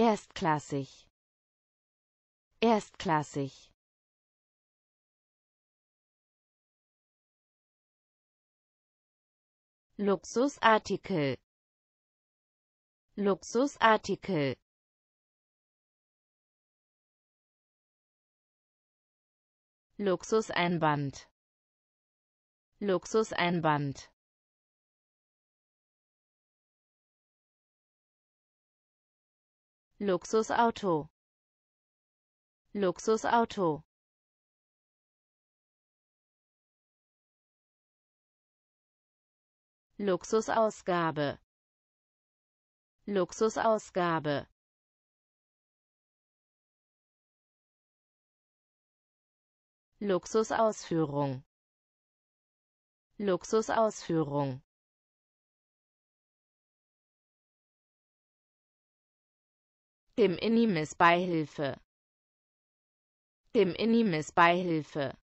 erstklassig erstklassig Luxusartikel Luxusartikel Luxuseinband Luxuseinband Luxusauto Luxusauto Luxusausgabe Luxusausgabe Luxusausführung Luxusausführung dem Inimis Beihilfe dem Inimis Beihilfe